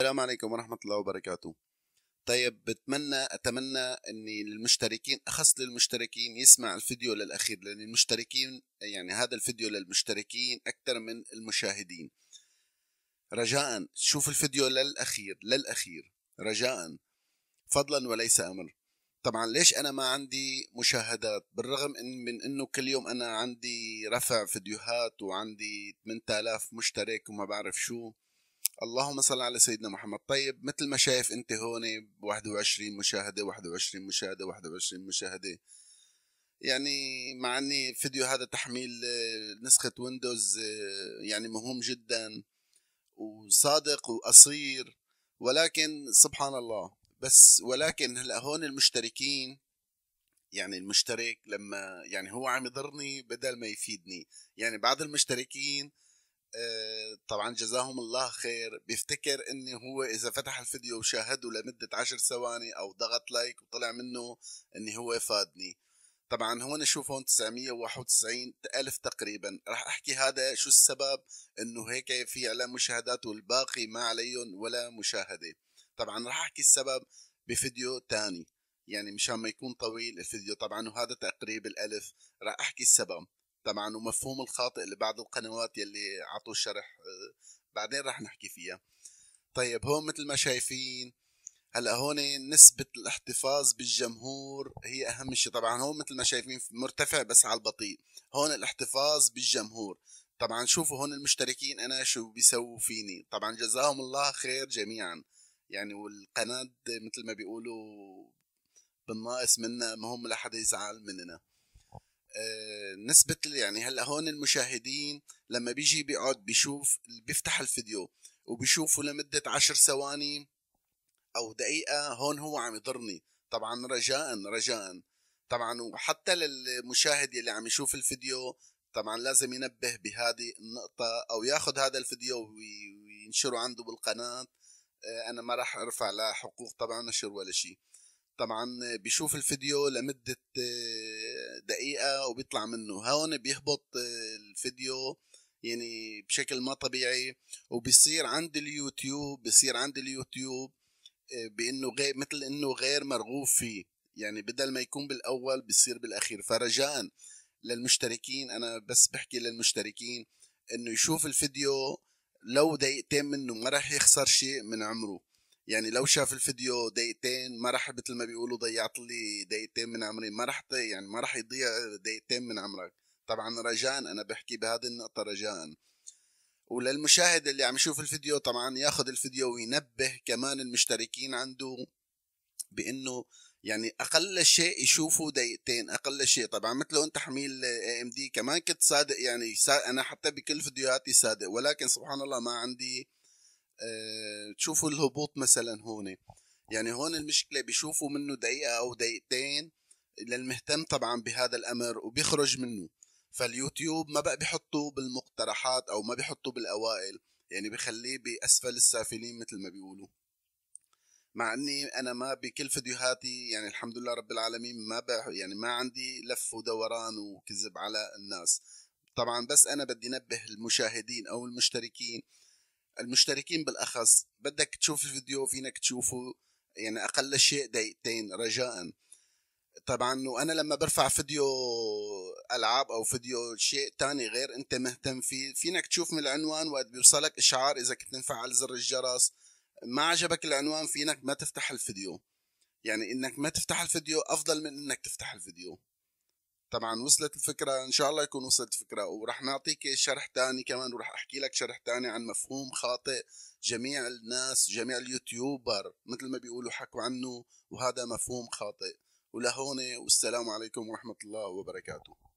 السلام عليكم ورحمة الله وبركاته طيب بتمنى أتمنى أني للمشتركين أخص للمشتركين يسمع الفيديو للأخير لأن المشتركين يعني هذا الفيديو للمشتركين أكثر من المشاهدين رجاء شوف الفيديو للأخير للأخير رجاء فضلا وليس أمر طبعا ليش أنا ما عندي مشاهدات بالرغم إن من أنه كل يوم أنا عندي رفع فيديوهات وعندي 8000 مشترك وما بعرف شو اللهم صل على سيدنا محمد طيب مثل ما شايف انت هون 21 مشاهده 21 مشاهده 21 مشاهده يعني مع اني فيديو هذا تحميل آه، نسخه ويندوز آه، يعني مهم جدا وصادق وقصير ولكن سبحان الله بس ولكن هلا هون المشتركين يعني المشترك لما يعني هو عم يضرني بدل ما يفيدني يعني بعض المشتركين آه، طبعا جزاهم الله خير بيفتكر اني هو اذا فتح الفيديو وشاهده لمدة عشر ثواني او ضغط لايك وطلع منه اني هو فادني طبعا هون شوف هون 991 ألف تقريبا رح أحكي هذا شو السبب إنه هيك في على مشاهدات والباقي ما عليهم ولا مشاهدة طبعا رح أحكي السبب بفيديو تاني يعني مشان ما يكون طويل الفيديو طبعا وهذا تقريب الألف رح أحكي السبب طبعا ومفهوم الخاطئ اللي بعض القنوات يلي عطوا شرح آه، بعدين رح نحكي فيها طيب هون مثل ما شايفين هلا هون نسبة الاحتفاظ بالجمهور هي أهم شيء طبعا هون مثل ما شايفين مرتفع بس على البطيء هون الاحتفاظ بالجمهور طبعا شوفوا هون المشتركين أنا شو بيسووا فيني طبعا جزاهم الله خير جميعا يعني والقناة مثل ما بيقولوا بالناقص منا ما هم لا حدا يزعل مننا آه، نسبة يعني هلا هون المشاهدين لما بيجي بيقعد بيشوف بيفتح الفيديو وبيشوفه لمدة عشر ثواني أو دقيقة هون هو عم يضرني طبعا رجاء رجاء طبعا وحتى للمشاهد اللي عم يشوف الفيديو طبعا لازم ينبه بهذه النقطة أو ياخذ هذا الفيديو وينشره عنده بالقناة آه، أنا ما راح أرفع لا حقوق طبعا نشر ولا شيء طبعا بيشوف الفيديو لمدة آه، دقيقة وبيطلع منه هون بيهبط الفيديو يعني بشكل ما طبيعي وبيصير عند اليوتيوب بيصير عند اليوتيوب آه، بانه غير مثل انه غير مرغوب فيه يعني بدل ما يكون بالاول بيصير بالاخير فرجاء للمشتركين انا بس بحكي للمشتركين انه يشوف الفيديو لو دقيقتين منه ما راح يخسر شيء من عمره يعني لو شاف الفيديو دقيقتين ما راح مثل ما بيقولوا ضيعت لي دقيقتين من عمري ما راح يعني ما راح يضيع دقيقتين من عمرك طبعا رجاء انا بحكي بهذه النقطه رجاء وللمشاهد اللي عم يشوف الفيديو طبعا ياخذ الفيديو وينبه كمان المشتركين عنده بانه يعني اقل شيء يشوفوا دقيقتين اقل شيء طبعا مثل انت حميل اي ام دي كمان كنت صادق يعني انا حتى بكل فيديوهاتي صادق ولكن سبحان الله ما عندي آه، تشوفوا الهبوط مثلا هون يعني هون المشكله بيشوفوا منه دقيقه او دقيقتين للمهتم طبعا بهذا الامر وبيخرج منه فاليوتيوب ما بقى بيحطوه بالمقترحات او ما بيحطوه بالاوائل يعني بخليه باسفل السافلين مثل ما بيقولوا مع اني انا ما بكل فيديوهاتي يعني الحمد لله رب العالمين ما يعني ما عندي لف ودوران وكذب على الناس طبعا بس انا بدي نبه المشاهدين او المشتركين المشتركين بالاخص بدك تشوف الفيديو فينك تشوفه يعني اقل شيء دقيقتين رجاء طبعا وانا لما برفع فيديو العاب او فيديو شيء تاني غير انت مهتم فيه فينك تشوف من العنوان وقت بيوصلك اشعار اذا كنت مفعل زر الجرس ما عجبك العنوان فينك ما تفتح الفيديو يعني انك ما تفتح الفيديو افضل من انك تفتح الفيديو طبعا وصلت الفكرة إن شاء الله يكون وصلت الفكرة ورح نعطيك شرح تاني كمان ورح أحكي لك شرح تاني عن مفهوم خاطئ جميع الناس جميع اليوتيوبر مثل ما بيقولوا حكوا عنه وهذا مفهوم خاطئ ولهون والسلام عليكم ورحمة الله وبركاته